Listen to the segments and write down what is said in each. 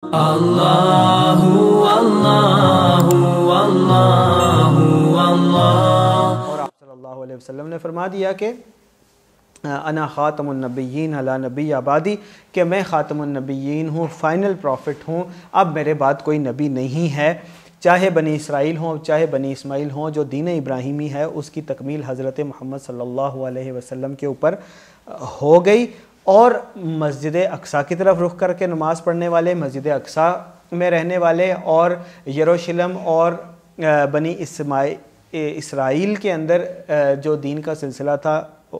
الله الله الله और आप सल्लल्लाहु अलैहि ने फरमा दिया कि अना ख़ातमनबीन अला नबी आबादी के मैं ख़ातमनबीन हूँ फ़ाइनल प्रॉफिट हूँ अब मेरे बाद कोई नबी नहीं है चाहे बनी इसराइल हों चाहे बनी इसमाइल हों जो दीन इब्राहिमी है उसकी तकमील हज़रत महमद सल्ला अलैहि के ऊपर हो गई और मस्जिद अक्सा की तरफ रुख करके नमाज़ पढ़ने वाले मस्जिद अक्सा में रहने वाले और यरूशलेम और बनी इसमा इसराइल के अंदर जो दीन का सिलसिला था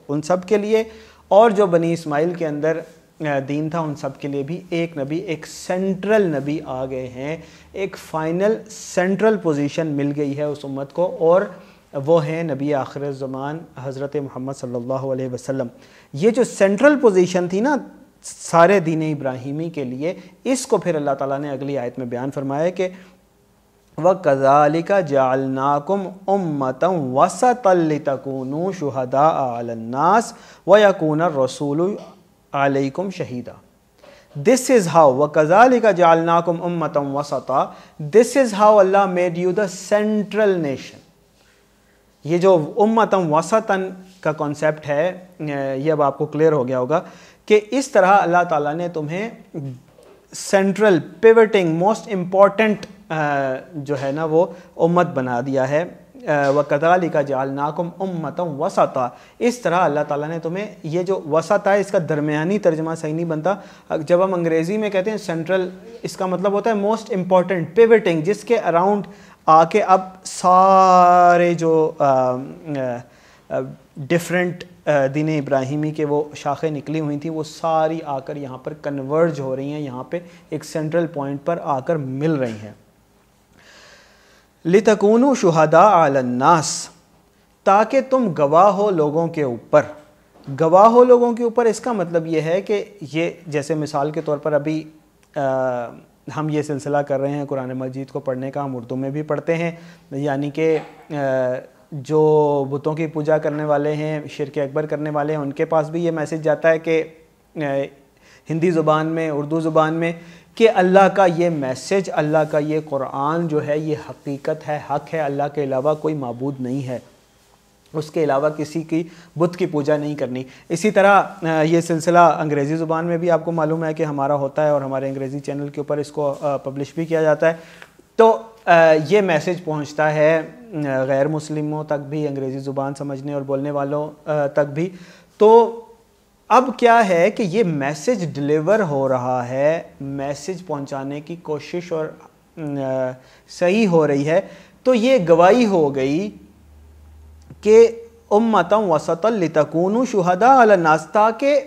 उन सब के लिए और जो बनी इसमाइल के अंदर दीन था उन सब के लिए भी एक नबी एक सेंट्रल नबी आ गए हैं एक फ़ाइनल सेंट्रल पोजीशन मिल गई है उस उम्मत को और वो हैं नबी आखिर ज़मान हज़रत महमद सल्ला वसम ये जो सेंट्रल पोजीशन थी ना सारे दीन इब्राहिमी के लिए इसको फिर अल्लाह ताली ने अगली आयत में बयान फरमाया कि व कज़ालिका जालनाकुम उम्मत वसतलतकून शहदा आलन्नास व यकून रसूल आलकुम शहीदा दिस इज़ हाउ व कज़ालिका जालनाकुम उम्मत वसता this is how Allah made you central nation ये जो उम्मतम वसतन का कॉन्सेप्ट है ये अब आपको क्लियर हो गया होगा कि इस तरह अल्लाह ताला ने तुम्हें सेंट्रल पिवटिंग मोस्ट इम्पॉर्टेंट जो है ना वो उम्मत बना दिया है व कदाली का जाल नाकुम उम्मतम वसाता इस तरह अल्लाह ताला ने तुम्हें ये जो वसाता है इसका दरमियानी तर्जमा सही नहीं बनता जब हम अंग्रेज़ी में कहते हैं सेंट्रल इसका मतलब होता है मोस्ट इम्पॉर्टेंट पिवटिंग जिसके अराउंड आके अब सारे जो डिफरेंट दीन इब्राहिमी के वो शाखें निकली हुई थी वो सारी आकर यहाँ पर कन्वर्ज हो रही हैं यहाँ पे एक सेंट्रल पॉइंट पर आकर मिल रही हैं लितकून शहदा आलन्नास ताकि तुम गवाह हो लोगों के ऊपर गवाह हो लोगों के ऊपर इसका मतलब ये है कि ये जैसे मिसाल के तौर पर अभी आ, हम ये सिलसिला कर रहे हैं कुरान मजीद को पढ़ने का हम उर्दू में भी पढ़ते हैं यानी कि जो बुतों की पूजा करने वाले हैं शिरक अकबर करने वाले हैं उनके पास भी ये मैसेज जाता है कि हिंदी ज़ुबान में उर्दू ज़ुबान में कि अल्लाह का ये मैसेज अल्लाह का ये कुरान जो है ये हकीकत है हक है अल्लाह के अलावा कोई मबूद नहीं है उसके अलावा किसी की बुत की पूजा नहीं करनी इसी तरह ये सिलसिला अंग्रेज़ी ज़ुबान में भी आपको मालूम है कि हमारा होता है और हमारे अंग्रेज़ी चैनल के ऊपर इसको पब्लिश भी किया जाता है तो ये मैसेज पहुंचता है गैर मुस्लिमों तक भी अंग्रेज़ी ज़ुबान समझने और बोलने वालों तक भी तो अब क्या है कि ये मैसेज डिलीवर हो रहा है मैसेज पहुँचाने की कोशिश और सही हो रही है तो ये गवाही हो गई के उम्मतम वसतल तकून शहदा अलनास्ता के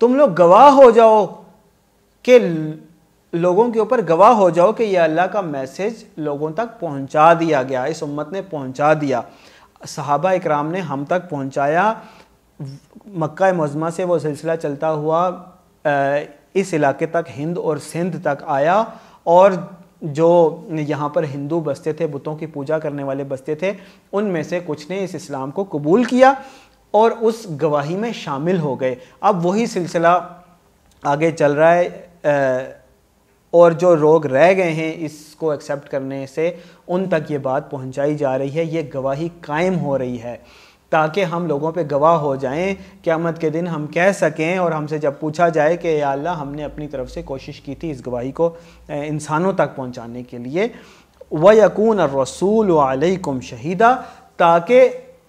तुम लोग गवाह हो जाओ कि लोगों के ऊपर गवाह हो जाओ कि यह अल्लाह का मैसेज लोगों तक पहुंचा दिया गया इस उम्मत ने पहुंचा दिया सहाबा इकराम ने हम तक पहुंचाया मक्का मज़मा से वो सिलसिला चलता हुआ इस इलाके तक हिंद और सिंध तक आया और जो यहाँ पर हिंदू बसते थे बुतों की पूजा करने वाले बसते थे उनमें से कुछ ने इस इस्लाम को कबूल किया और उस गवाही में शामिल हो गए अब वही सिलसिला आगे चल रहा है और जो रोग रह गए हैं इसको एक्सेप्ट करने से उन तक ये बात पहुंचाई जा रही है ये गवाही कायम हो रही है ताकि हम लोगों पे गवाह हो जाएं क़्यामत के दिन हम कह सकें और हमसे जब पूछा जाए कि या अल्लाह हमने अपनी तरफ से कोशिश की थी इस गवाही को इंसानों तक पहुंचाने के लिए व यकून रसूल वालकुम शहीदा ताकि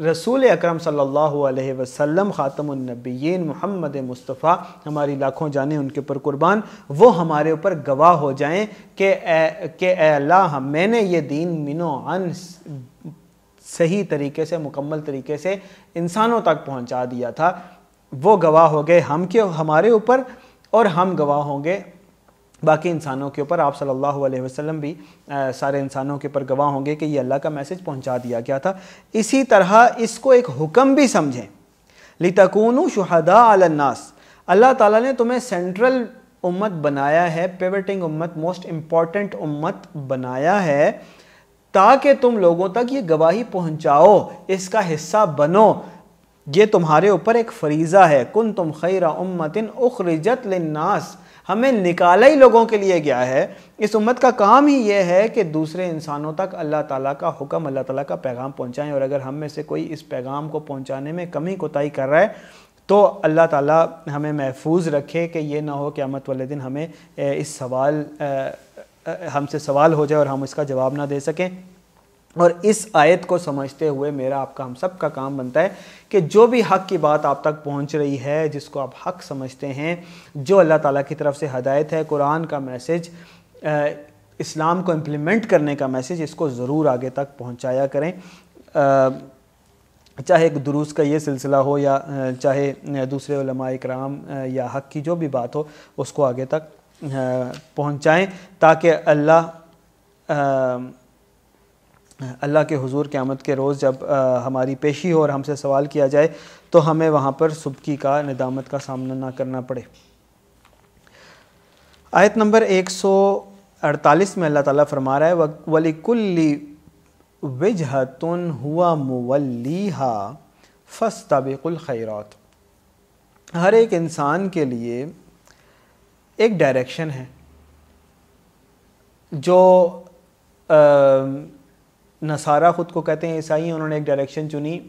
रसूल अकरम सल्लल्लाहु अलैहि वसल्लम ख़ातमनबीन मोहम्मद मुस्तफ़ा हमारी लाखों जाने उनके ऊपर कुर्बान वो हमारे ऊपर गवाह हो जाएँ के कि अल्लाह मैंने ये दीन मिनो अन सही तरीके से मुकम्मल तरीके से इंसानों तक पहुंचा दिया था वो गवाह हो गए हम के हमारे ऊपर और हम गवाह होंगे बाकी इंसानों के ऊपर आप सल्लल्लाहु अलैहि वसल्लम भी आ, सारे इंसानों के ऊपर गवाह होंगे कि ये अल्लाह का मैसेज पहुंचा दिया गया था इसी तरह इसको एक हुक्म भी समझें लितकून शहदा अलन्नास अल्लाह ताला ने तुम्हें सेंट्रल उम्मत बनाया है पेवटिंग उम्मत मोस्ट इम्पॉर्टेंट उम्मत बनाया है ताकि तुम लोगों तक ये गवाही पहुंचाओ इसका हिस्सा बनो ये तुम्हारे ऊपर एक फरीज़ा है कुन तुम खैर उम्मतिन उखरजत लिन्नास हमें निकाला ही लोगों के लिए गया है इस उम्मत का काम ही यह है कि दूसरे इंसानों तक अल्लाह ताला का हुक्म अल्लाह ताला का पैगाम पहुंचाएं और अगर हम में से कोई इस पैगाम को पहुंचाने में कमी कोताही कर रहा है तो अल्लाह ताला हमें महफूज रखे कि ये ना हो कि क़्यामत वाले दिन हमें इस सवाल हमसे सवाल हो जाए और हम इसका जवाब ना दे सकें और इस आयत को समझते हुए मेरा आपका हम सब का काम बनता है कि जो भी हक की बात आप तक पहुंच रही है जिसको आप हक समझते हैं जो अल्लाह ताला की तरफ से हदायत है कुरान का मैसेज इस्लाम को इम्प्लीमेंट करने का मैसेज इसको ज़रूर आगे तक पहुंचाया करें चाहे एक दुरुस्त का ये सिलसिला हो या चाहे दूसरे इकराम या हक की जो भी बात हो उसको आगे तक पहुँचाएँ ताकि अल्लाह अल्लाह के हुजूर क़यामत के रोज़ जब आ, हमारी पेशी हो और हमसे सवाल किया जाए तो हमें वहाँ पर सुबकी का निदामत का सामना ना करना पड़े आयत नंबर 148 में अल्लाह ताला फरमा रहा है वलिकुल्ली तुन हुआ मुवल्लीहा फस्तबिकुल खैरात हर एक इंसान के लिए एक डायरेक्शन है जो आ, नसारा ख़ुद को कहते हैं ईसाई उन्होंने एक डायरेक्शन चुनी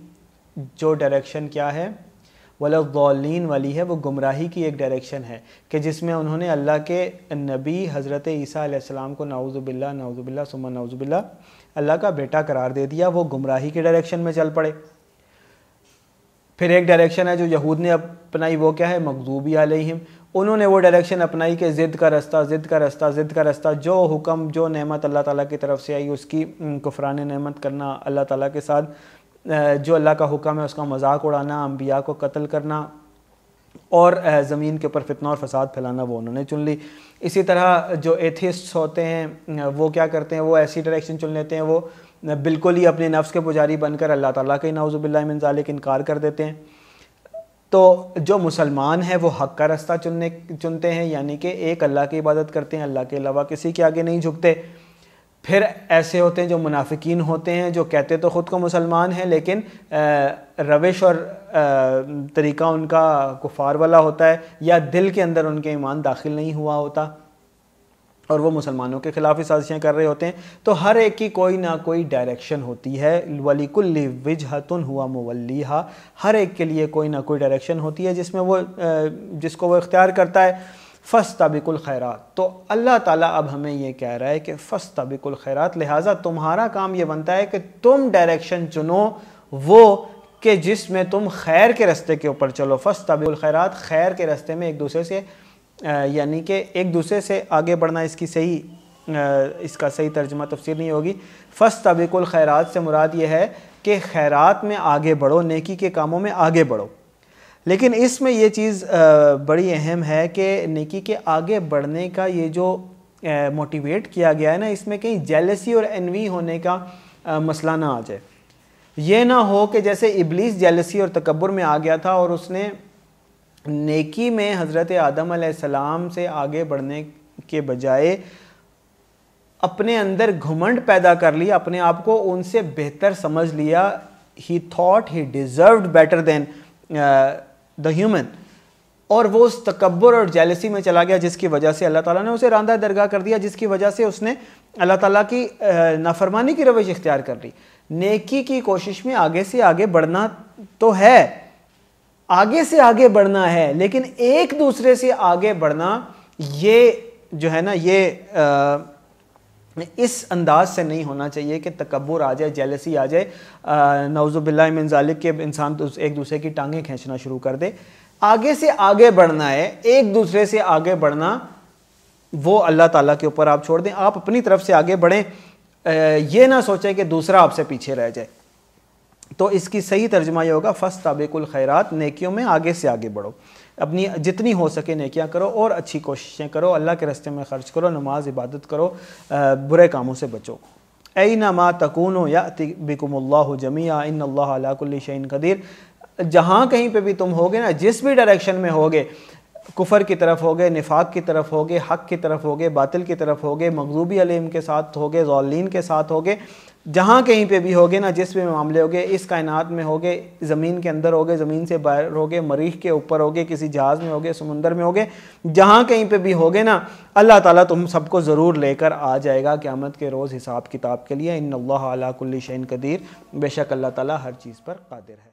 जो डायरेक्शन क्या है वलौलिन वाली है वो गुमराही की एक डायरेक्शन है कि जिसमें उन्होंने अल्लाह के नबी हज़रत ईसा आसमाम को नाउज़ुबिल्ला नाउज़ुबिल्ला सुमा नाउज़ुबिल्ला अल्लाह का बेटा करार दे दिया वो गुमराही के डायरेक्शन में चल पड़े फिर एक डायरेक्शन है जो यहूद ने अपनाई वो क्या है मकदूबी आलिम उन्होंने वो डायरेक्शन अपनाई कि ज़िद का रास्ता ज़िद का रास्ता ज़िद का रास्ता जो हुक्म जो नेमत अल्लाह ताला की तरफ से आई उसकी कुफरान नेमत करना अल्लाह ताला के साथ जो अल्लाह का हुक्म है उसका मजाक उड़ाना अम्बिया को कत्ल करना और ज़मीन के ऊपर फितना और फसाद फैलाना वो उन्होंने चुन ली इसी तरह जो एथिस्ट्स होते हैं वो क्या करते हैं वो ऐसी डायरेक्शन चुन लेते हैं वो बिल्कुल ही अपने नफ्स के पुजारी बनकर अल्लाह ताला के नाउज़बिल्लाजालिक इनकार कर देते हैं तो जो मुसलमान हैं वो हक़ का रास्ता चुनने चुनते हैं यानी कि एक अल्लाह की इबादत करते हैं अल्लाह के अलावा किसी के आगे नहीं झुकते फिर ऐसे होते हैं जो मुनाफिकीन होते हैं जो कहते तो ख़ुद को मुसलमान हैं लेकिन रविश और तरीका उनका कुफार वाला होता है या दिल के अंदर उनके ईमान दाखिल नहीं हुआ होता और वो मुसलमानों के ख़िलाफ़ ही साजिशें कर रहे होते हैं तो हर एक की कोई ना कोई डायरेक्शन होती है वलीकुल्ली विजहतुन हुआ मुवली हर एक के लिए कोई ना कोई डायरेक्शन होती है जिसमें वो जिसको वो इख्तियार करता है फ़स तबिकुल खैरात तो अल्लाह ताला अब हमें ये कह रहा है कि फ़स तबिकुल खैरात लिहाजा तुम्हारा काम ये बनता है कि तुम डायरेक्शन चुनो वो कि जिसमें तुम खैर के रस्ते के ऊपर चलो फ़स तबिकुल खैरात खैर के रस्ते में एक दूसरे से यानी कि एक दूसरे से आगे बढ़ना इसकी सही इसका सही तर्जमा तफसर नहीं होगी फ़र्स्ट तबिकुल खैरात से मुराद ये है कि खैरात में आगे बढ़ो नेकी के कामों में आगे बढ़ो लेकिन इसमें यह चीज़ बड़ी अहम है कि नेकी के आगे बढ़ने का ये जो मोटिवेट किया गया है ना इसमें कहीं जेलसी और एनवी होने का मसला ना आ जाए ये ना हो कि जैसे इबलीस जेलसी और तकबर में आ गया था और उसने नेकी में हज़रत आदम सलाम से आगे बढ़ने के बजाय अपने अंदर घुमंड पैदा कर लिया अपने आप को उनसे बेहतर समझ लिया he thought he deserve better than the human और वो उस तकबर और जैलसी में चला गया जिसकी वजह से अल्लाह ताला ने उसे रांधा दरगाह कर दिया जिसकी वजह से उसने अल्लाह ताला की uh, नाफरमानी की रविश इख्तियार कर ली नेकी की कोशिश में आगे से आगे बढ़ना तो है आगे से आगे बढ़ना है लेकिन एक दूसरे से आगे बढ़ना ये जो है ना ये आ, इस अंदाज से नहीं होना चाहिए कि तकबर आ जाए जेलसी आ जाए नवजुबिल्ला के इंसान तो एक दूसरे की टांगें खींचना शुरू कर दे आगे से आगे बढ़ना है एक दूसरे से आगे बढ़ना वो अल्लाह ताला के ऊपर आप छोड़ दें आप अपनी तरफ से आगे बढ़ें ये ना सोचें कि दूसरा आपसे पीछे रह जाए तो इसकी सही तर्जमा यह होगा फर्स्ट ताबिकुल खैरात नेकियों में आगे से आगे बढ़ो अपनी जितनी हो सके नेकियां करो और अच्छी कोशिशें करो अल्लाह के रस्ते में खर्च करो नमाज इबादत करो बुरे कामों से बचो ऐ नमा तकून या बिकुमल्ला जमिया इन अल्लाकुल्ल शैन कदीर जहाँ कहीं पर भी तुम होगे ना जिस भी डायरेक्शन में होगे कुफर की तरफ हो गए निफाक की तरफ हो गए हक की तरफ हो गए बातिल की तरफ हो गए मगलूबी अलीम के साथ हो गए ज़ौलिन के साथ हो गए जहाँ कहीं पे भी होगे ना जिस भी मामले होगे इस कायनात में होगे ज़मीन के अंदर होगे ज़मीन से बाहर होगे मरीख के ऊपर होगे किसी जहाज़ में होगे समुंदर में होगे जहाँ कहीं पे भी होगे ना अल्लाह ताला तुम सबको ज़रूर लेकर आ जाएगा क़्यामत के रोज़ हिसाब किताब के लिए इन अल्लाह कुल्ली शैन कदीर बेशक अल्लाह ताला हर चीज़ पर कादिर है